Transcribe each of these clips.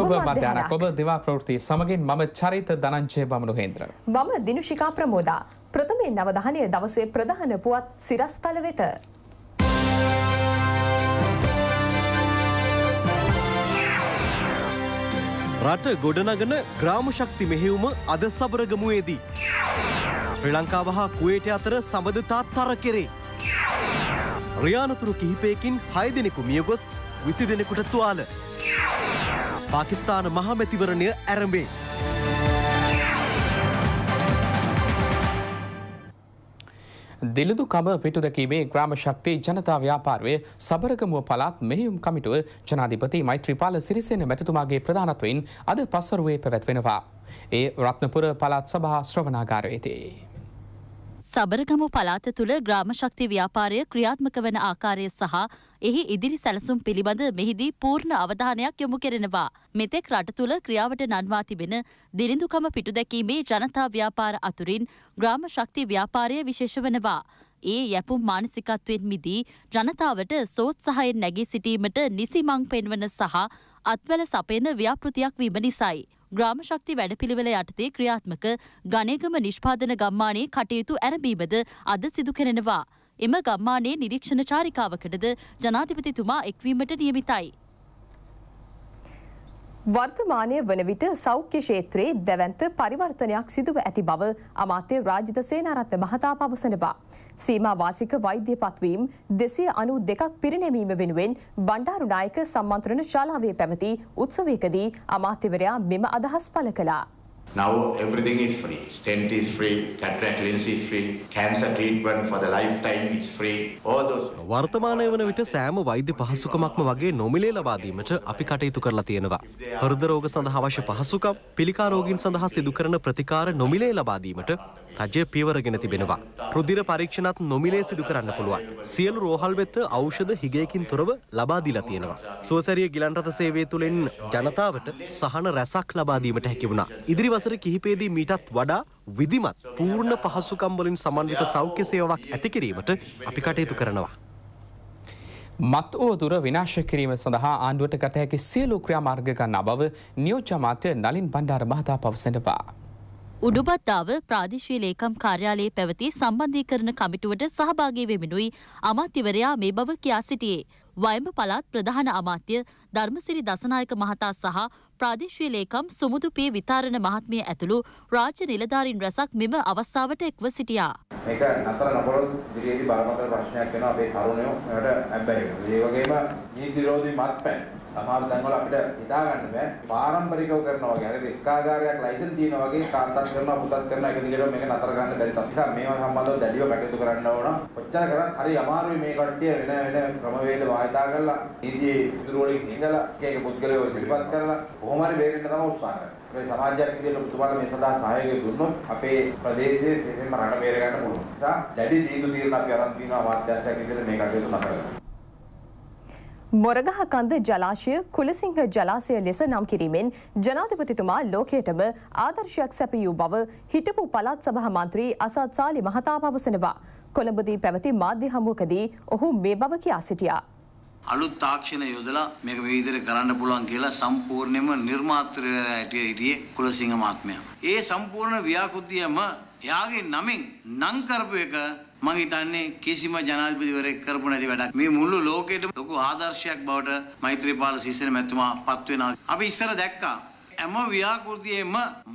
සුබ මධ්‍යානක් ඔබ දිවා ප්‍රෘතිය සමගින් මම චරිත දනංචය බමණු හෙන්ද්‍ර. මම දිනුෂිකා ප්‍රමෝදා. ප්‍රථමයෙන් නවදහනය දවසේ ප්‍රධාන පුවත් සිරස්තල වෙත. රට ගොඩනගන ග්‍රාමශක්ති මෙහෙවුම අද සබරගමුවේදී. ශ්‍රී ලංකාව හා කුවේට අතර සබඳතා තර කෙරේ. ්‍රයානතුරු කිහිපයකින් හයදෙනෙකු මියගොස් විසි දෙනෙකුට තුවාල. පාකිස්ථාන මහමැතිවරණය ඇරඹේ. දිලිදු කම පිටු දැකීමේ ග්‍රාම ශක්ති ජනතා ව්‍යාපාරවය සබරගමුව පලාත් මෙහිුම් කමිටුව ජනාධිපති මෛත්‍රීපාල සිරිසෙන මැතිතුමාගේ ප්‍රධානත්වයෙන් අද පස්වරුවේ පැවැත්වෙනවා. ඒ රත්නපුර පලාත් සභහා ශ්‍රවනාගාරයේතේ. සබරගමු පලාත තුළ ග්‍රාම ශක්ති ව්‍යාපාරය ක්‍රියාත්මක වන ආකාරය සහ එහි ඉදිරි සැලසුම් පිළිබඳ මෙහිදී පූර්ණ අවධානයක් යොමු කරනවා. මෙතෙක් රට තුළ ක්‍රියාවට නන්වා තිබෙන දිරිඳුකම පිටුදැකීමේ ජනතා ව්‍යාපාර අතුරින් ග්‍රාම ශක්ති ව්‍යාපාරය විශේෂ වනවා. ඒ යැපුම් මානසිකත්වයෙන් මිදී ජනතාවට සෝත්සහයෙන් නැගී සිටීමට නිසිමං පෙන්වන සහ අත්වල සපයන ව්‍යාපෘතියක් වීම නිසයි. ග්‍රාමශක්ති වැඩපිළිවෙල යටතේ ක්‍රියාත්මක ගණේගම නිෂ්පාදන ගම්මානයේ කටයුතු ඇරඹීමද අද සිදු කරනවා. එම ගම්මානයේ නිරීක්ෂණ චාරිකාවකටද ජනාධිපතිතුමා එක්වීමට නියමිතයි. වර්තමානය වන විට සෞඛ්‍ය ෂේත්‍රයේ දැවන්ත පරිවර්තනයක් සිදුව ඇති බව අමාත්‍ය රාජිත සේනාරත්න මහතා පවසනවා. සීමාවාසික වෛද්‍ය පත්වීම් දෙසය අනු දෙකක් පිරිනැමීම වෙනුවෙන් බණ්ඩාරුනායක සම්මන්ත්‍රණ ශාලාවේ පැවති උත්සවයකදී අමාත්‍යවරයා මෙම අදහස් පළ කලා. Now everything is free. Stent is free, cataract lens is free, cancer treatment for the lifetime is free. All those වර්තමානය වන විට සෑම වෛද්‍ය පහසුකමක්ම වගේ නොමිලේ ලබා දීමට අපි කටයුතු කරලා තියෙනවා. හෘද රෝග සඳහා අවශ්‍ය පහසුකම් පිළිකා රෝගීන් සඳහා සිදු කරන ප්‍රතිකාර නොමිලේ ලබා දීමට රජය පියවරගෙන තිබෙනවා. රුධිර පරීක්ෂණත් නොමිලේ සිදු කරන්න පුළුවන්. සියලු රෝහල් වෙත ඖෂධ හිගයකින් තොරව ලබා දීලා තියෙනවා. සුවසැරිය ගිලන් රථ සේවය තුළින් ජනතාවට සහන රැසක් ලබා දීමට හැකි වුණා. ඉදිරි වසර කිහිපයේදී මීටත් වඩා විධිමත් පූර්ණ පහසුකම් වලින් සමන්විත සෞඛ්‍ය සේවාවක් ඇති කිරීමට අපි කටයුතු කරනවා. මත් වූ දුර විනාශ කිරීම සඳහා ආණ්ඩුවට ගත හැකි සියලු ක්‍රියාමාර්ග ගන්නා බව නියෝජ්‍ය අමාත්‍ය නලින් බණ්ඩාර මහතා පවසනවා. උඩුබත්තාව ප්‍රාදේශීය ලේකම් කාර්යාලයේ පැවති සම්බන්ධීකරණ කමිටුවට සහභාගී වෙමිනුයි අමාත්‍යවරයා මේ බව කියා සිටියේ. වයඹ පළාත් ප්‍රධාන අමාත්‍ය ධර්මසිරි දසනායක මහතා සහ ප්‍රාදේශීය ලේකම් සුමුදු පී විතාරණ මහත්මිය ඇතුළු රාජ්‍ය නිලධාරීන් රැසක් මෙම අවස්ථාවට එක්ව සිටියා. මේක නතර නොකළොත් දිගේදී බරපතල ප්‍රශ්නයක් වෙනවා අපේ තරුණයෝ ඒකට අබ්බැහි වෙනවා. ඒ වගේම නීති විරෝධී මත්පැන් සමහර තැන්වල අපිට හිතා ගන්න බෑ පාරම්පරිකව කරනවා වගේ හරි රිස්කාගාරයක් ලයිසන් තියෙනවා වගේ කාන්තක් කරනවා පුතක් කරනවා එක දිගටම මේක නතර කරන්න බැරි තත් නිසා මේවා සම්බන්ධව දැඩිව කටයුතු කරන්න ඕන. ඔච්චර කරත් හරි අමාරුයි මේ කට්ටිය වෙන වෙන ක්‍රමවේද භාවිතා කරලා නීතියේ ඉදිරි වලින් ඉංගලා එක එක පුද්ගලයෝ ඉදිරිපත් කරලා කොහොම හරි බේරෙන්න තමයි උත්සාහ කරන්නේ. මේ සමාජයක් විදිහට ඔබතුමාට මේ සඳහා සහයෝගය දුන්නොත් අපේ ප්‍රදේශයේ විශේෂයෙන්ම රණ බේර ගන්න පුළුවන්. නිසා දැඩි දීර්ඝ තීරණ අපි අරන් තිනවා මාධ්‍යශාස්ත්‍රයක් විදිහට මේ කටයුතු නතර කරන්න. මොරගහ කන්ද ජලාශය කුලසිංහ ජලාසය ලෙස නම් කිරීමෙන් ජනාධිපතිතුමා ලෝකයටම ආදර්ශයක් සැපියූ බව හිටපු පළාත් සභහ මන්ත්‍රී අසත් සාලි මහතා පවසනවා. කොළඹදී පැවති මාධ්‍ය හමුවකදී ඔහු මේ බව කියා සිටියා. අලුත් තාක්ෂණ යොදලා මේක විවිධර කරන්න පුළුවන් කියලා සම්පූර්ණයෙන්ම නිර්මාත්‍රවරයා හිටියේ කුලසිංහ මහත්මයා. ඒ සම්පූර්ණ ව්‍යාකෘතියම එයාගේ නමින් නම් කරපු එක මං හිතන්නේ කිසිම ජනාධිපතිවරයෙක් කරපු නැති වැඩක්. මේ මුළු ලෝකෙටම ලොකු ආදර්ශයක් බවට මෛත්‍රීපාල සිසේන මැතිතුමා පත් වෙනවා. අපි ඉස්සර දැක්කා හැම ව්‍යාකෘතියෙම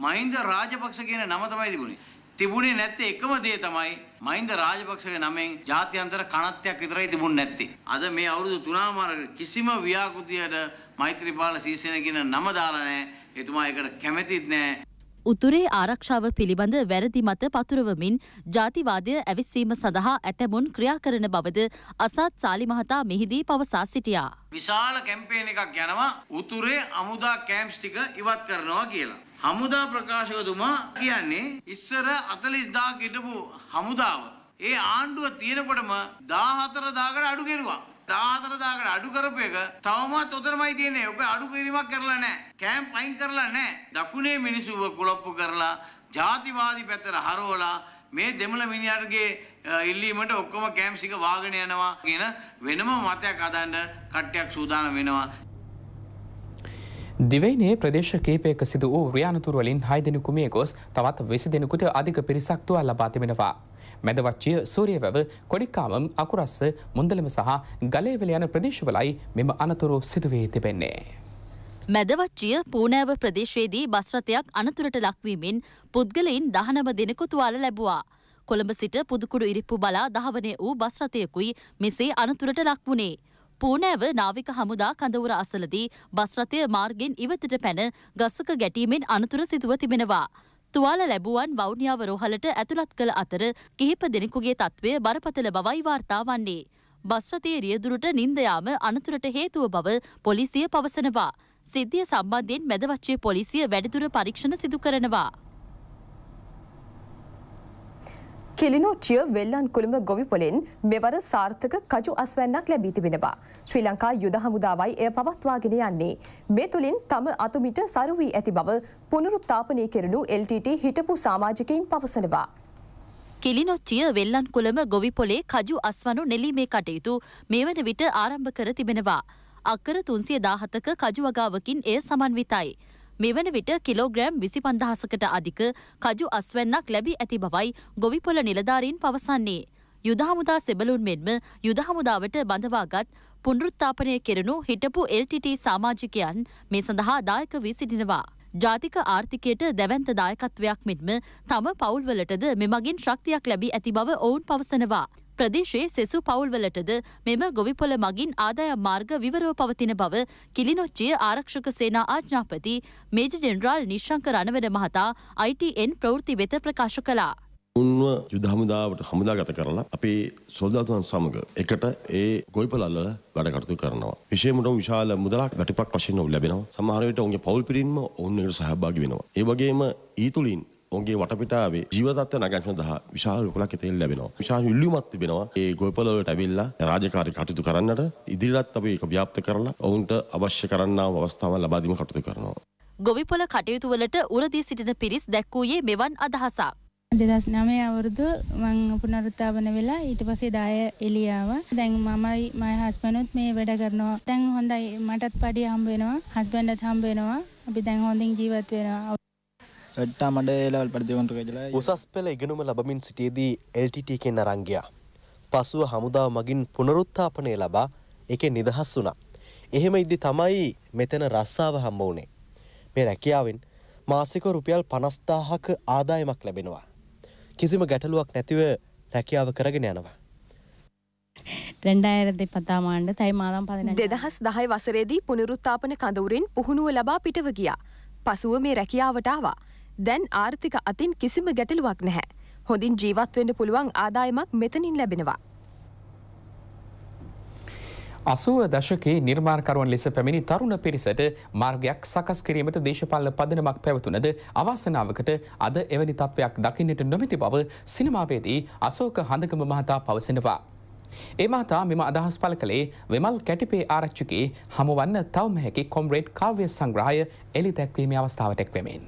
මහින්ද රාජපක්ෂ කියන නම තමයි තිබුණේ. තිබුණේ නැත්තේ එකම දේ තමයි මහින්ද රාජපක්ෂගේ නමෙන් ජාත්‍යන්තර කණත්යක් විතරයි තිබුණ නැත්තේ. අද මේ අවුරුදු තුනමාරකට කිසිම ව්‍යාකෘතියට මෛත්‍රීපාල සිසේන කියන නම දාලා නැහැ. එතුමා ඒකට කැමැතිත් නැහැ. උතුරේ ආරක්ෂාව පිළිබඳ වැරදි මත පතුරවමින් ජාතිවාදය ඇවිස්සීම සඳහා ඇතැමුන් ක්‍රියා කරන බවද අසත් සාලි මහතා මෙහිදී පවසා සිටියා. විශාල කැම්පේන එකක් යනවා උතුරේ අමුදා කෑම්ස් ටික ඉවත් කරනවා කියලා. හමුදා ප්‍රකාශකතුමා කියන්නේ ඉස්සර 40000 ගිටපු හමුදාව ඒ ආණ්ඩුව තියෙනකොටම 14000කට අඩු කෙරුවා. 14000කට අඩු කරපු එක තවමත් උතරමයි තියෙන්නේ. ඔක අඩු කිරීමක් කරලා නැහැ. කැම්ප් අයින් කරලා නැහැ. දකුණේ මිනිස්සුව කුලප්පු කරලා ජාතිවාදී පැත්තට හරවලා මේ දෙමළ මිනිහටගේ ඉල්ලීමට ඔක්කොම කැම්ප්ස් එක වාගෙන යනවා කියන වෙනම මතයක් අදන්න කට්ටයක් සූදානම් වෙනවා. දිවයිනේ ප්‍රදේශ කීපයක සිදු වූ රියානතුරු වලින් 6 දෙනෙකු මිය ගොස් තවත් 20 දෙනෙකුට අධික පිරිසක් තුවාල ලබා තිබෙනවා. මැදවච්චිය සූරියවැව කොඩික්කාමම් අකුරස්ස මුන්දලම සහ ගලේවල යන ප්‍රදේශවලයි මෙම අනතුරු සිදුවී තිබෙන්නේ. මැදවච්චිය පූනෑව ප්‍රදේශයේදී බස්රතයක් අනතුරට ලක්වීමෙන් පුද්ගලයින් දහනව දෙනෙකු තුවාල ලැබවා. කොළඹ සිට පුදුකුඩු ඉරිප්පු බලා දහවනය වූ බස්රතයකුයි මෙසේ අනතුරට ලක් වුණේ. පූනෑව නාවික හමුදා කඳවුර අසලදී බස්රතය මාර්ගෙන් ඉවතට පැන ගස්සක ගැටීමෙන් අනතුර සිදුව තිබෙනවා. තුවාල ලැබුවන් වෞනියාව රෝහලට ඇතුළත් කළ අතර කිහිප දෙනෙකුගේ තත්ත්වය බරපතල බවයි වාර්තා වන්නේ. බස්රතයේ රියදුරට නින්දයාම අනතුරට හේතුව බව පොලිසිය පවසනවා. සිද්ධිය සම්බන්ධයෙන් මැදවච්චේ පොලිසිය වැඩිදුර පරීක්ෂණ සිදු කරනවා. කිලිනොච්චිය වෙල්ලන් කුළඹ ගොවිපොලෙන් මෙවර සාර්ථක කජු අස්වැන්නක් ලැබී තිබෙනවා. ශ්‍රී ලංකා යුද හමුදාවයි එය පවත්වාගෙන යන්නේ. මේ තුළින් තම අතුමිට සරු වී ඇති බව පුනරුත්ථාපනය කෙරෙනු LTT හිටපු සමාජිකයින් පවසනවා. කිලිනොච්චිය වෙල්ලන් කුළඹ ගොවිපොලේ කජු අස්වනු නෙලීමේ කටයුතු මේ වන විට ආරම්භ කර තිබෙනවා. අක්කර තුන්සිය දාහතක කජු වගාවකින් එය සමන්විතයි. මෙවන විට කිලෝග්‍රෑම් විසි පන්දහසකට අධික කජු අස්වැන්නක් ලැබී ඇති බවයි ගොවිපොල නිලධාරීන් පවසන්නේ. යුදහමුදා සෙබලුන් මෙන්ම යුදහමුදාවට බඳවාගත් පුනරුත්තාපනය කෙරනු හිටපු එල්ටිට සාමාජිකයන් මේ සඳහා දායක වී සිටිනවා. ජාතික ආර්ථිකයට දැවන්ත දායකත්වයක් මෙන්ම තම පවුල්වලටද මෙමගින් ශක්තියක් ලැබී ඇති බව ඔවුන් පවසනවා. ප්‍රදේශයේ සෙසු පවුල්වලටද මෙම ගොවිපොළ මගින් ආදායම් මාර්ග විවරව පවතින බව කිලිනොච්චිය ආරක්ෂක සේනා ආඥාපති මේජ ජෙනරාල් නිශ්ශංක රණවැඩ මහතා ITN ප්‍රවෘත්ති වෙත ප්‍රකාශ කළා. උන්ව යුද හමුදාවට හමුදාගත කරලා අපේ සොල්දාතුන් සමග එකට ඒ ගොයිපලල්ල වැඩ කටයුතු කරනවා. විශේෂයෙන්ම විශාල මුදලක් වැටිපක් වශයෙන් ලැබෙනවා. සමහර විට ඔවුන්ගේ පවුල් පිරින්ම ඔවුන් ඒකට සහභාගී වෙනවා. ඒ වගේම ඊතුලින් ඔවුන්ගේ වටපිටාවේ ජීවතත්ව නගන්න දහ විශාල කුලක් එතෙල් ලැබෙනවා. විශාල ඉල්ලුමක් තිබෙනවා. ඒ ගොවිපළ වලට ඇවිල්ලා රාජකාරී කටයුතු කරන්නට ඉදිරියටත් අපි ඒක ව්‍යාප්ත කරලා ඔවුන්ට අවශ්‍ය කරන්නා අවස්ථාවන් ලබා දීම කටයුතු කරනවා. ගොවිපළ කටයුතුවලට උරදී සිටින පිරිස් දැක්වූයේ මෙවන් අදහසක්. දෙදස් නමය අවුරුදු මං පුනරුත්තාපන වෙලා ඊට පසේ දාය එලියාව දැන් මමයි මය හස්බනුත් මේ වැඩ කරනවා දැන් හොඳයි මටත් පඩි හම්බෙනවා හස්බන්ඩත් හම්බෙනවා අපි දැන් හොඳින් ජීවත් වෙනවා වැට්ටා මඩ ලවල් පරිදිවන්ට කජලා උසස් පෙළ ඉගෙනුම ලබමින් සිටියේදී එල්ටට කෙන් අරංගයා. පසුව හමුදාව මගින් පුනරුත්තාපනය ලබා එක නිදහස් වුණා. එහෙම ඉදදි තමයි මෙතන රස්සාාව හම්බ වුණේ. මේ රැකියාවෙන් මාසික රුපියල් පනස්ථාහක ආදායමක් ලැබෙනවා. කිසිම ගැටලුවක් නැතිව රැකියාව කරගෙන යනවා. රැඩායරද පතාමාන්ඩ තයි මාදම් පදන දෙදහස් දහයි වසරේදී පුනරුත්තාපන කඳවුරෙන් පුහුණුව ලබා පිටව ගියා. පසුව මේ රැකියාවටාවා. දැන් ආර්ථික අතින් කිසිම ගැටලුවක් නැහැ. හොඳින් ජීවත්වෙන්ට පුළුවන් ආදායමක් මෙතනින් ලැබෙනවා. අසුව දශකයේ නිර්මාර්කරුවන් ලෙස පැමිණි තරුණ පිරිසට මාර්ගයක් සකස් කිරීමට දේශපාල පදනමක් පැවතුනද අවාසනාවකට අද එවැනි තත්ත්වයක් දකින්නට නොමැති බව සිනමාවේදී අසෝක හඳකම මහතා පවසනවා. ඒ මහතා මෙම අදහස් පල කළේ වෙමල් කැටිපේ ආරච්චකේ හමුවන්න තවමහැකි කොම්රේඩ් කාව්‍ය සංග්‍රහය එලි දැක්වීම අවස්ථාවටෙක් වෙමෙන්.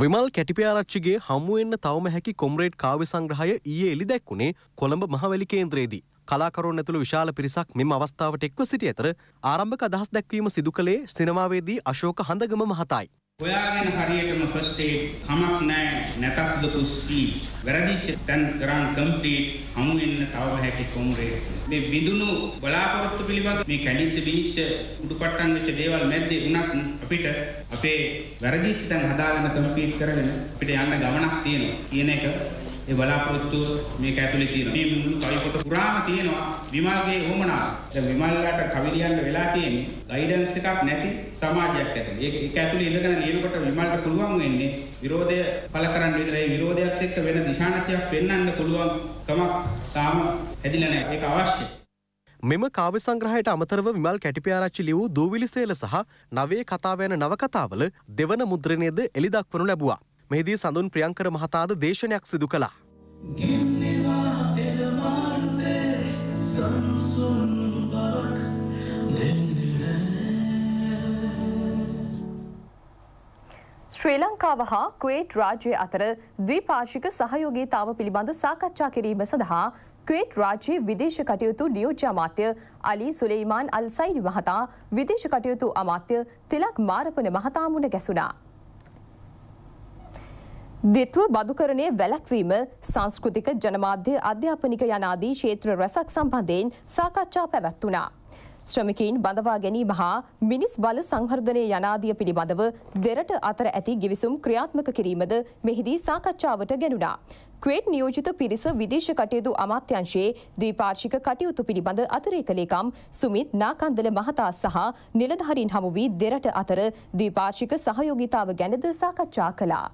විමල් කැටිපියාරච්චිගේ හමුවෙන්න තවම හැකි කොම්රේඩ් කාව්‍ය සංග්‍රහය ඊයේ එළි දැක්වුණේ කොළඹ මහවැලි කේන්ද්‍රයේදී. කලාකරුවන් ඇතුළු විශාල පිරිසක් මෙම අවස්ථාවට එක්ව සිටි අතර ආරම්භක අදහස් දැක්වීම සිදු කළේ සිනමාවේදී අශෝක හඳගම මහතායි. හොයාගෙන හරියටම ෆස්ට් ඒඩ් කමක් නැහැ නැතත් ලොකු ස්පීඩ් වැරදිච්ච දැන් කරන් කම්ප්ලීට් හමු වෙන්න තව හැකි කොම්රේ මේ විදුණු බලාපොරොත්තු පිළිබඳ මේ කැඩිච්ච බිනිච්ච උඩුපට්ටම් වෙච්ච දේවල් මැද්දේ වුණත් අපිට අපේ වැරදිච්ච දැන් හදාගෙන කම්ප්ලීට් කරගෙන අපිට යන්න ගමනක් තියෙනවා කියන එක ඒ බලාපොරොත්තු මේක ඇතුලේ තියෙනවා. මේ මුළු කවි පොත පුරාම තියෙනවා විමල්ගේ වමනාව. දැන් විමල්ලාට කවි ලියන්න වෙලා තියෙන්නේ ගයිඩන්ස් එකක් නැති සමාජයක් ඇතුලේ. ඒක ඒක ඇතුලේ ඉඳගෙන ලියනකොට විමල්ට පුළුවන් වෙන්නේ විරෝධය පළ කරන්න විතරයි. විරෝධයත් එක්ක වෙන දිශානතියක් පෙන්වන්න පුළුවන් කමක් තාම හැදිලා නැහැ. ඒක අවශ්‍යයි. මෙම කාව්‍ය සංග්‍රහයට අමතරව විමල් කැටිපියාරච්චි ලියූ දූවිලි සේල සහ නවයේ කතාව යන නවකතාවල දෙවන මුද්‍රණයද එලි දක්වනු ලැබුවා. මෙහිදී සඳුන් ප්‍රියංකර මහතාද දේශනයක් සිදු කළා. ශ්‍රී ලංකාව හා ක්වේට් රාජ්‍ය අතර ද්විපාශික සහයෝගීතාව පිළිබඳ සාකච්ඡා කිරීම සඳහා ක්වේට් රාජ්‍යයේ විදේශ කටයුතු නියෝජ්‍ය අමාත්‍ය අලි සුලෙයිමාන් අල්සයිරි මහතා විදේශ කටයුතු අමාත්‍ය තිලක් මාරපන මහතා මුණ ගැසුණා. දෙත්ව බදුකරණය වැලැක්වීම සංස්කෘතික ජනමාධ්‍ය අධ්‍යාපනික යනාදී ශේත්‍ර රැසක් සම්බන්ධයෙන් සාකච්ඡා පැවැත්වනා. ශ්‍රමිකයින් බඳවා ගැනීම හා මිනිස් බල සංහර්ධනය යනාදිය පිළිබඳව දෙරට අතර ඇති ගිවිසුම් ක්‍රියාත්මක කිරීමද මෙහිදී සාකච්ඡාවට ගැනුණා. ක්වේට් නියෝජිත පිරිස විදේශ කටයුතු අමාත්‍යංශයේ දීපාර්ශික කටයුතු පිළිබඳ අතරේකලේකම් සුමිත් නාකන්දල මහතා සහ නිලධහරින් හමු වී දෙරට අතර දීපාර්ශික සහයෝගිතාව ගැනද සාකච්ඡා කලා.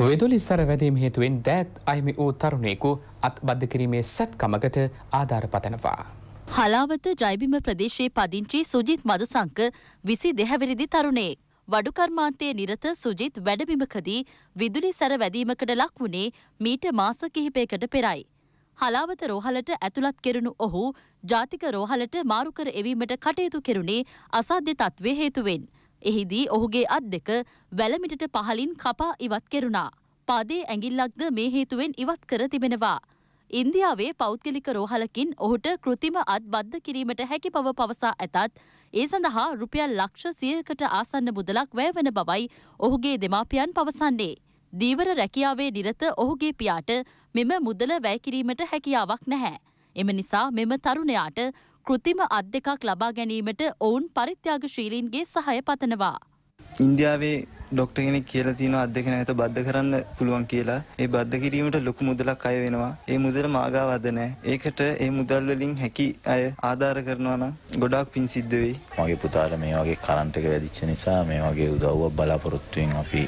වෙදුලි සර වැදීම හේතුවෙන් දෑත් අයමි වූ තරුණයෙකු අත්බද්ධ කිරීමේ සැත්කමකට ආධාර පතනවා. හලාවත ජයිබිම ප්‍රදේශයේ පදිංචි සුජිත් මදුසංක විසි දෙහැවිරිදි තරුණේ. වඩුකර්මාන්තයේ නිරත සුජිත් වැඩබිමකදී විදුලි සැර වැදීමකට ලක් වුණේ මීට මාස කිහිපයකට පෙරයි. හලාවත රෝහලට ඇතුළත් කෙරුණු ඔහු ජාතික රෝහලට මාරුකර එවීමට කටයුතු කෙරුණේ අසාධ්‍ය තත්ත්වය හේතුවෙන්. එහිදී ඔහුගේ අත් දෙක වැලමිටට පහලින් කපා ඉවත් කෙරුණා. පාදේ ඇඟිල්ලක්ද මේ හේතුවෙන් ඉවත් කර තිබෙනවා. ඉන්දියාවේ පෞද්ගලික රෝහලකින් ඔහුට කෘතිම අත් බද්ධ කිරීමට හැකි බව පවසා ඇතත් ඒ සඳහා රුපියල් ලක්ෂ සියකට ආසන්න මුදලක් වැයවන බවයි ඔහුගේ දෙමාපියන් පවසන්නේ. දීවර රැකියාවේ නිරත ඔහුගේ පියාට මෙම මුදල වැයකිරීමට හැකියාවක් නැහැ. එම නිසා මෙම තරුණයාට කෘතිම අත් දෙකක් ලබා ගැනීමට ඔවුන් පරිත්‍යාගශීලීන්ගේ සහය පතනවා. ඉන්දියාවේ ඩොක්ට කෙනෙක් කියලා තියෙන අත් දෙක නැවත බද්ධ කරන්න පුළුවන් කියලා. ඒ බද්ධ කිරීමට ලොකු මුදලක් අය වෙනවා. ඒ මුදල මාගාව අද නැහැ. ඒකට ඒ මුදල් වලින් හැකි අය ආධාර කරනවා නම් ගොඩාක් පින් සිද්ධ වෙයි. මගේ පුතාට මේ වගේ කරන්ට් එක වැදිච්ච නිසා මේ වගේ උදව්වක් බලාපොරොත්තුෙන් අපි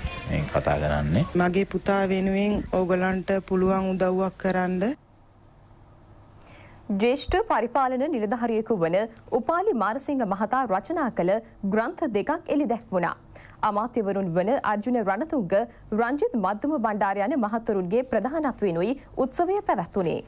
කතා කරන්නේ. මගේ පුතා වෙනුවෙන් ඕගලන්ට පුළුවන් උදව්වක් කරන්න ජේෂ්ඨ පරිපාලන නිලධාරියෙකු වන උපාලි මාරසිංහ මහතා රචනා කළ ග්‍රන්ථ දෙකක් එලි දැක්වුණා. අමාත්‍යවරුන් වන අර්ජුන රණතුංග රංජිත් මධ්‍යම බණ්ඩාර යන මහත්වරුන්ගේ ප්‍රධානත්වෙනුයි උත්සවය පැවැත්වුණේ.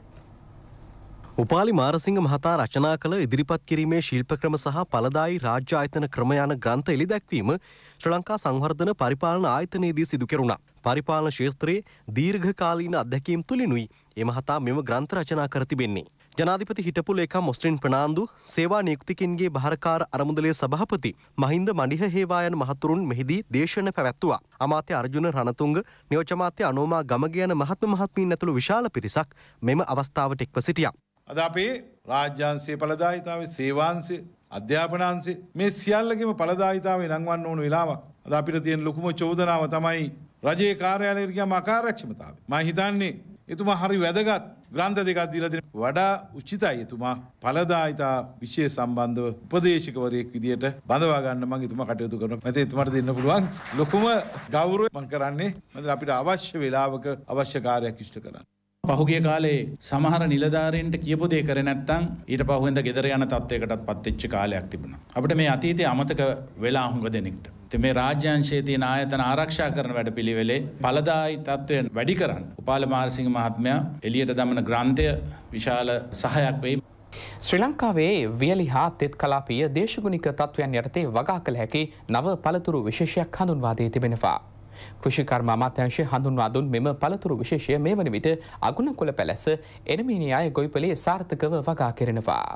උපාලි මාරසිංහ මහතා රචනා කළ ඉදිරිපත් කිරීමේ ශිල්ප ක්‍රම සහ පලදායි රාජ්‍ය ආයතන ක්‍රම යන ග්‍රන්ථ එලි දැක්වීම ශ්‍ර ලංකා සංවර්ධන පරිපාලන ආයතනයේදී සිදු කෙරුණා. පරිපාලන ශේත්‍රයේ දීර්ඝකාලීන අධ්‍යක්ීම් තුලිනුයි එමහතා මෙම ග්‍රන්ථ රචනා කර තිබෙන්නේ. ජනාධිපති හිටපු ලේකම් මොස්ට්‍රින් ප්‍රනාන්දු සේවා නියුක්තිකින්ගේ භාරකාර අරමුදලේ සභාපති මහින්ද මඩිහ හේවායන මහතුරුන් මෙහිදී දේශන පැවැත්තුවා. අමාත්‍ය අර්ජුන රණතුංග නියෝජමාත්‍ය අනෝමා ගමග යන මහත්ම මහත්මීන් ඇතුළු විශාල පිරිසක් මෙම අවස්ථාවට එක්ව සිටියා. අද අපේ රාජ්‍යන්සේ පලදාහිතාවේ සේවාන්සේ අධ්‍යාපනන්සේ මේ සියල්ලගෙම පලදාහිතාවේ නංවන්න ඕනු වෙලාවක්. අද අපිට තියෙන ලොකුම චෝදනාව තමයි රජයේ කාර්යාලයට ගියාම අකාර්යක්ෂමතාවය. මම හිතන්නේ එතුමා හරි වැදගත් ග්‍රන්ථ දෙකක් දීලා දෙන වඩා උචිතයි එතුමා පළදායිතා විශේෂ සම්බන්ධව උපදේශකවරයෙක් විදියට බඳවා ගන්න මම එතුමා කටයුතු කරනවා මම එතුමාට දෙන්න පුළුවන් ලොකුම ගෞරවය මම කරන්නේ මම අපිට අවශ්‍ය වේලාවක අවශ්‍ය කාර්යයක් ඉෂ්ට කරන්න පහුගිය කාලේ සමහර නිලධාරීන්ට කියපු දේ කරේ නැත්නම් ඊට පහුවෙන්ද ගෙදර යන තත්වයකටත් පත් වෙච්ච කාලයක් තිබුණා. අපිට මේ අතීතයේ අමතක වෙලා හුඟ දෙනෙක්ට. ඉතින් මේ රාජ්‍යංශයේ තියෙන ආයතන ආරක්ෂා කරන වැඩපිළිවෙලේ ඵලදායි තත්ත්වය වැඩි කරන්න. උපාල මාරසිංහ මහත්මයා එළියට දමන ග්‍රන්ථය විශාල සහයක් වෙයි. ශ්‍රී ලංකාවේ වියලි හා තෙත් කලාපීය දේශගුණික තත්ත්වයන් යටතේ වගා කළ හැකි නව පළතුරු විශේෂයක් හඳුන්වාදී තිබෙනවා. කෘෂිකර්ම අමාත්‍යංශය හඳුන්වා දුන් මෙම පළතුරු විශේෂය මේ වන විට අගුණකොළ පැලැස්ස එනමිනියාය ගොයිපලේ සාර්ථකව වගා කරනවා.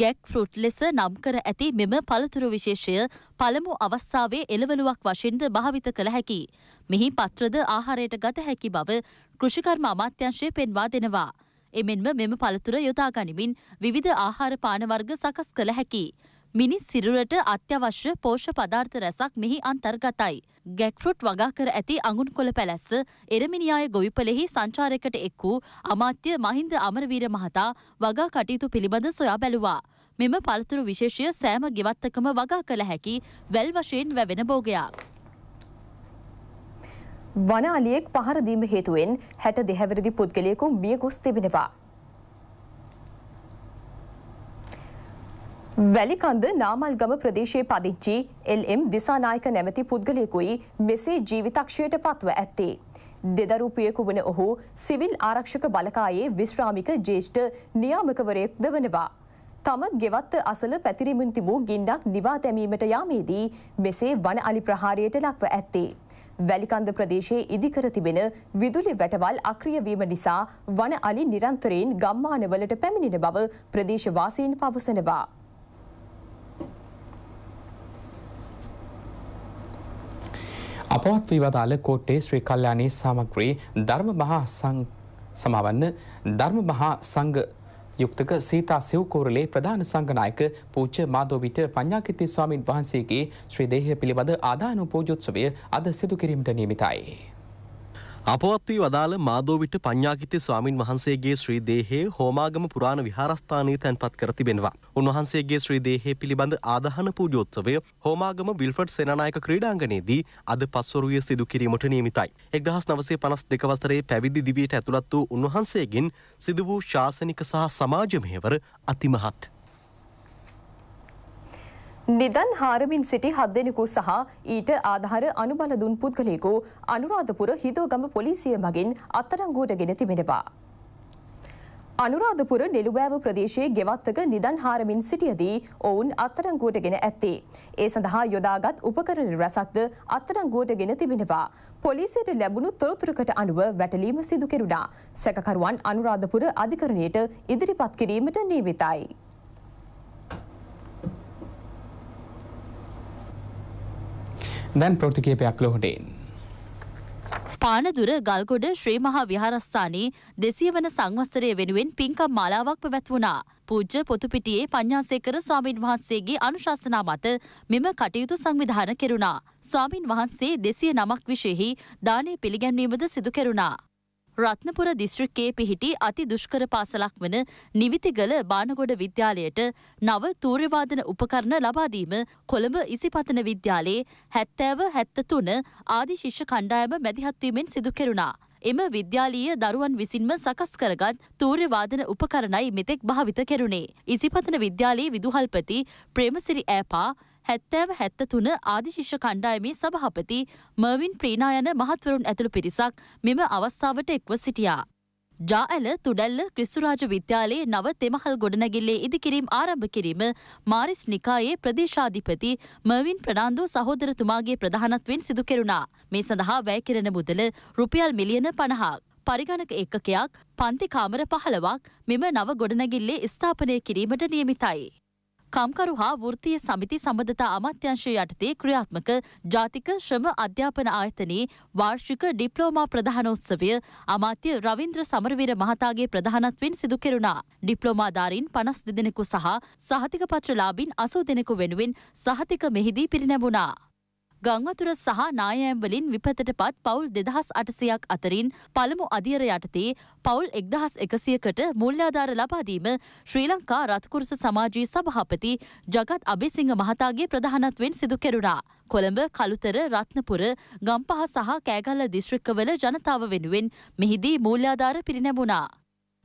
ගැක් ෆෘට් ලෙස නම් කර ඇති මෙම පළතුරු විශේෂය පළමු අවස්ථාවේ එළවලුවක් වශයෙන්ද භාවිත කළ හැකි. මෙහි පත්‍රද ආහාරයට ගත හැකි බව කෘෂිකර්ම අමාත්‍යංශය පෙන්වා දෙනවා. එමෙන්ම මෙම පළතුර යොදා ගනිමින් විවිධ ආහාර පානවර්ග සකස් කළ හැකි. මිනිස් සිරුරට අත්‍යවශ්‍ය පෝෂ පදාර්ථ රැසක් මෙහි අන්තර්ගතයි. ගැක්ෆෘට් වගා කර ඇති අඟුන්කොළ පැලැස්ස එරමිනියාය ගොවිපලෙහි සංචාරකට එක් වූ අමාත්‍ය මහින්ද අමරවීර මහතා වගා කටයුතු පිළිබඳ සොයා බැලුවා. මෙම පළතුරු විශේෂය සෑම ගෙවත්තකම වගා කළ හැකි වැල් වශයෙන් වැවෙන භෝගයක්. වන අලියෙක් පහර දීම හේතුවෙන් හැට දෙහැවිරදි පුද්ගලයෙකු මිය ගොස් තිබෙනවා. වැලිකන්ද නාමල්ගම ප්‍රදේශයේ පදිංචි එල්ම් දිසානායක නැමැති පුද්ගලයකුයි මෙසේ ජීවිතක්ෂයට පත්ව ඇත්තේ. දෙදරුපියකු වන ඔහු සිවිල් ආරක්ෂක බලකායේ විශ්‍රාමික ජේෂ්ඨ නියාමකවරයෙක් ද වනවා. තම ගෙවත්ත අසල පැතිරිමින් තිබූ ගින්ඩක් නිවා තැමීමට යාමේදී මෙසේ වන අලි ප්‍රහාරයට ලක්ව ඇත්තේ. වැලිකන්ද ප්‍රදේශයේ ඉදිකර තිබෙන විදුලි වැටවල් අක්‍රිය වීම නිසා වන අලි නිරන්තරයෙන් ගම්මානවලට පැමිණෙන බව ප්‍රදේශවාසීන් පවසනවා. අපවත් වී වදාළ කෝට්ටේ ශ්‍රී කල්යාණී සාමග්‍රී ධර්ම මහා සමාවන්න ධර්ම මහා සංඝ යුක්තක සීතා සිව්කෝරලේ ප්‍රධාන සංගනායක පූච්ච මාදෝවිට පඤ්ඤාකිති ස්වාමින් වහන්සේගේ ශ්‍රී දේහය පිළිබඳ ආදාන පූජෝත්සවය අද සිදු කිරීමට නියමිතයි. අපවත් වී වදාළ මාදෝවිට පඤ්ඤාකිති ස්වාමින් වහන්සේගේ ශ්‍රී දේහයේ හෝමාගම පුරාණ විහාරස්ථානයේ තැන්පත් කර තිබෙනවා. උන්වහන්සේගේ ශ්‍රී දේහය පිළිබඳ ආදාහන පූජෝත්සවය හෝමාගම විල්ෆඩ් සේනානායක ක්‍රීඩාංගණයේදී අද පස්වරුවේ සිදු කිරීමට නියමිතයි. 1952 වසරේ පැවිදි දිවියට ඇතුළත් වූ උන්වහන්සේගෙන් සිදු වූ ශාසනික සහ සමාජ මෙහෙවර අතිමහත්. නිදන් හාරමින් සිටි හත්දෙනෙකු සහ ඊට ආධාර අනුබල දුන් පුද්ගලයෙකු අනුරාධපුර හිදෝගම පොලිසිය මගින් අත්තරංගුවට ගෙන තිබෙනවා. අනුරාධපුර නිලුබෑව ප්‍රදේශයේ ගෙවත්තක නිදන් හාරමින් සිටියදී ඔවුන් අත්තරංගුවට ගෙන ඇත්තේ. ඒ සඳහා යොදාගත් උපකරණ රැසක්ද අත්තරංගුවට ගෙන තිබෙනවා. පොලිසියට ලැබුණු තොරතුරකට අනුව වැටලීම සිදු කෙරුණා. සැකකරුවන් අනුරාධපුර අධිකරණයට ඉදිරිපත් කිරීමට නියමිතයි. දැන් ප්‍රෘතිකේපයක් ලොහොටෙන්. පානදුර ගල්ගොඩ ශ්‍රී මහා විහාරස්ථානයේ දෙසිය වන සංවස්සරය වෙනුවෙන් පින්කම් මාලාවක් පැවැත්වුණා. පූජ්‍ය පොතුපිටියේ පඤ්ඤාසේකර ස්වාමින් වහන්සේගේ අනුශාසනා මත මෙම කටයුතු සංවිධාන කෙරුණා. ස්වාමින් වහන්සේ දෙසිය නමක් විශෙහි දානය පිළිගැන්වීමද සිදු කෙරුණා. රත්නපුර දිස්ත්‍රික්කයේ පිහිටි අති දුෂ්කර පාසලක් වන නිවිතිගල බානගොඩ විද්‍යාලයට නව තූර්යවාදන උපකරණ ලබාදීම කොළඹ ඉසිපතන විද්‍යාලයේ හැත්තෑව හැත්ත තුන ආදි ශිෂ්‍ය කණ්ඩායම මැදිහත්වීමෙන් සිදු කෙරුණා. එම විද්‍යාලීය දරුවන් විසින්ම සකස් කරගත් තූර්යවාදන උපකරණයි මෙතෙක් භාවිත කෙරුණේ. ඉසිපතන විද්‍යාලයේ විදුහල්පති ප්‍රේමසිරි ඈපා හැත්තෑව හැත්ත තුන ආදිශිෂ්‍ය කණ්ඩායමේ සභහපති මර්වින් ප්‍රීනා යන මහත්වරුන් ඇතුළු පිරිසක් මෙම අවස්ථාවට එක්ව සිටියා. ජාඇල තුඩැල්ල ක්‍රිස්සුරාජ විද්‍යාලයේ නව තෙමහල් ගොඩනැගිල්ලේ ඉදිකිරීම් ආරම්භ කිරීම මාරිස් නිකායේ ප්‍රදේශාධිපති මර්වින් ප්‍රනාන්දු සහෝදරතුමාගේ ප්‍රධානත්වෙන් සිදු කෙරුණා. මේ සඳහා වැයකිරෙන මුදල රුපියල් මිලියන පණහක්. පරිගණක ඒකකයක් පන්ති කාමර පහළවක් මෙම නව ගොඩනැගිල්ලේ ස්ථාපනය කිරීමට නියමිතයි. කම්කරු හා වෘත්තීය සමිති සම්බඳතා අමාත්‍යංශය යටතේ ක්‍රියාත්මක ජාතික ශ්‍රම අධ්‍යාපන ආයතනයේ වාර්ෂික ඩිප්ලෝමා ප්‍රධානෝත්සවය අමාත්‍ය රවින්ද්‍ර සමරවීර මහතාගේ ප්‍රධානත්වෙන් සිදු කෙරුණා. ඩිප්ලෝමාධාරීන් පනස් දෙදෙනෙකු සහ සහතික පත්‍රලාබින් අසූ දෙනෙකු වෙනුවෙන් සහතික මෙහිදී පිරිනැමුණා. ගංවතුර සහ නායෑම්වලින් විපතට පත් පවුල් දෙදහස් අටසයක් අතරින් පළමු අධියර යටතේ පවුල් එක්දහස් එකසියකට මුල්්‍යාධාර ලබාදීම ශ්‍රී ලංකා රත්කුරුස සමාජී සභහපති ජගත් අභිසිංහ මහතාගේ ප්‍රධානත්වෙන් සිදු කෙරුණා. කොළඹ කළුතර රත්නපුර ගම්පහ සහ කෑගල්ල දිශ්‍රික්කවල ජනතාව වෙනුවෙන් මෙහිදී මූල්‍යාධාර පිරිනැබුණා.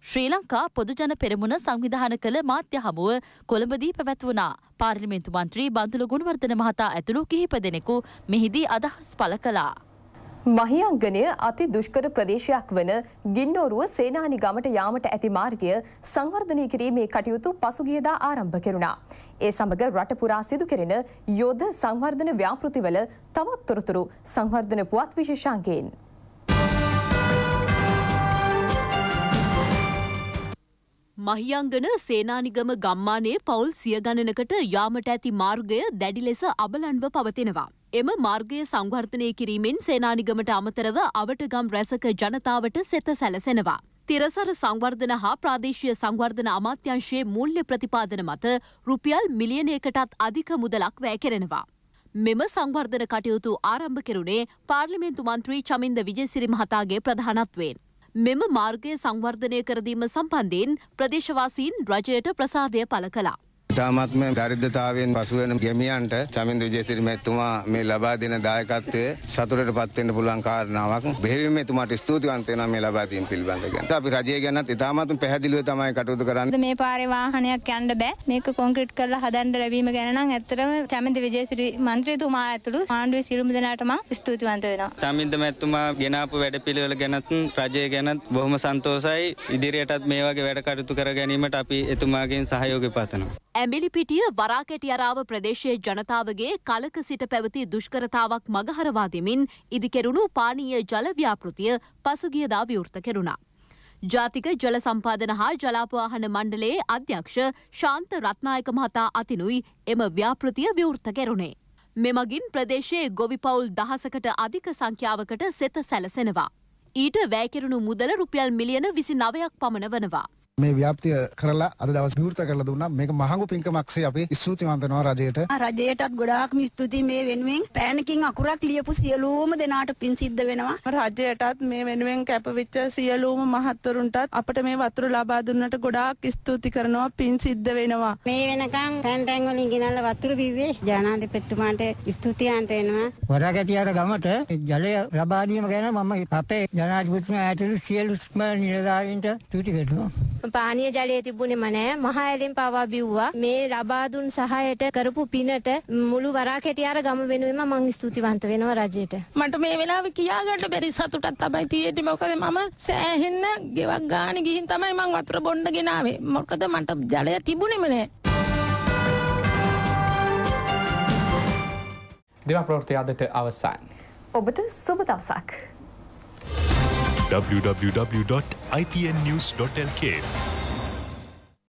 ශ්‍රී ලංකා පොදුජන පෙරමුණ සංවිධාන කළ මාධ්‍ය හමුව කොළඹදී පැවැත්වුණා. පාර්ලිමේන්තු මන්ත්‍රී බන්තුල ගුණවර්ධන මහතා ඇතුළු කිහිප දෙනෙකු මෙහිදී අදහස් පළ කළා. මහියංගනය අති දුෂ්කර ප්‍රදේශයක් වන ගින්නෝරුව සේනානි ගමට යාමට ඇති මාර්ගය සංවර්ධනය කිරීමේ කටයුතු පසුගියදා ආරම්භ කෙරුණා. ඒ සමඟ රටපුරා සිදු කෙරෙන යෝධ සංවර්ධන ව්‍යාපෘතිවල තවත් තොරතුරු සංවර්ධන පුවත් විශේෂාන්ගේෙන්. මහියංගන සේනානිගම ගම්මානයේ පවුල් සිය ගණනකට යාමට ඇති මාර්ගය දැඩි ලෙස අබලන්ව පවතිනවා. එම මාර්ගය සංවර්ධනය කිරීමෙන් සේනානිගමට අමතරව අවටගම් රැසක ජනතාවට සෙත සැලසෙනවා. තිරසර සංවර්ධන හා ප්‍රාදේශීය සංවර්ධන අමාත්‍යංශයේ මුල්්‍ය ප්‍රතිපාදන මත රුපියල් මිලියනයකටත් අධික මුදලක් වැය කෙරෙනවා. මෙම සංවර්ධන කටයුතු ආරම්භ කෙරුණේ පාර්ලිමේන්තු මන්ත්‍රී චමින්ද විජේසිරි මහතාගේ ප්‍රධානත්වයෙන්. මෙම මාර්ගය සංවර්ධනය කරදීම සම්බන්ධයෙන් ප්‍රදේශවාසීන් රජයට ප්‍රසාදය පළ කළා. ඉතාමත්ම දරිද්‍රතාවයෙන් පසුවෙන ගෙමියන්ට චමින්ද විජේසිරි මැතිතුමා මේ ලබා දෙන දායකත්වය සතුටට පත් වෙන්න පුළුවන් කාරණාවක්. බෙහෙවින්ම එතුමාට ස්තුතිවන්ත වෙනවා මේ ලබා දීම පිළිබඳව. අපි රජය ගැනත් ඉතාමත්ම පැහැදිලිව තමයි කටයුතු කරන්නේ. මේ පාරේ වාහනයක් යන්න බෑ. මේක කොන්ක්‍රීට් කරලා හදන්න ලැබීම ගැන නම් ඇත්තටම චමින්ද විජේසිරි මන්ත්‍රීතුමා ඇතුළු ආණ්ඩුවේ සියලුම දෙනාට මම ස්තුතිවන්ත වෙනවා. චමින්ද මැතිතුමා ගෙනාපු වැඩපිළිවෙල ගැනත් රජය ගැනත් බොහොම සන්තෝසයි. ඉදිරියටත් මේ වගේ වැඩ කටයුතු කර ගැනීමට අපි එතුමාගෙන් සහයෝගය පතනවා. ඇඹිලිපිටිය වරාකැටියරාව ප්‍රදේශයේ ජනතාවගේ කලක සිට පැවති දුෂ්කරතාවක් මගහරවා දෙමින් ඉදිකෙරුණු පානීය ජල ව්‍යාපෘතිය පසුගියදා විවෘත කෙරුණා. ජාතික ජල සම්පාදන හා ජලාපවාහන මණ්ඩලයේ අධ්‍යක්ෂ ශාන්ත රත්නායක මහතා අතිනුයි එම ව්‍යාපෘතිය විවෘත කෙරුණේ. මෙමගින් ප්‍රදේශයේ ගොවිපවුල් දහසකට අධික සංඛ්‍යාවකට සෙත සැලසෙනවා. ඊට වැෑකෙරුණු මුදල රුපියල් මිලියන විසි නවයක් පමණ වනවා. මේ ව්‍යාප්තිය කරලා අද දවස් විවෘත කරලා දුන්නා. මේක මහඟු පින්කමක්සේ අපි ස්තුතිවන්ත වෙනවා රජයට. රජයටත් ගොඩාක්ම ස්තුතියි මේ වෙනුවෙන් පෑනකින් අකුරක් ලියපු සියලුම දෙනාට පින් සිද්ධ වෙනවා. රජයටත් මේ වෙනුවෙන් කැපවිච්ච සියලුම මහත්වරුන්ටත් අපට මේ වතුර ලබා දුන්නට ගොඩාක් ස්තුති කරනවා. පින් සිද්ධ වෙනවා. මේ වෙනකන් තැන් තැන් වලින් ගෙනල්ලා වතුර බිව්වේ ජනාධිපතිතුමාට ස්තුතියන්ට වෙනවා. වරාගැටියාර ගමට ජලය ලබා ගැන මම අපේ ජනාධිපතිතුමා ඇතුළු සියලුම නිලධාරීන්ට ස්තුති කරනවා. පානීය ජලය තිබුණෙම නෑ. මහ ඇලෙන් පවා බිව්වා. මේ ලබා දුන් සහායට කරපු පිනට මුළු වරාකැටියාර ගම වෙනුවෙන්ම මම ස්තුතිවන්ත වෙනවා රජයට. මට මේ වෙලාවේ කියාගන්න බැරි සතුටක් තමයි තියෙන්නේ. මොකද මම සෑහෙන්න ගෙවක් ගාන ගිහින් තමයි මං වතුර බොන්න ගෙනාවේ. මොකද මට ජලය තිබුණෙම නෑ. දෙවා ප්‍රවෘත්ති අදට අවසන්. ඔබට සුබ දවසක්. www.ipnnews.lk.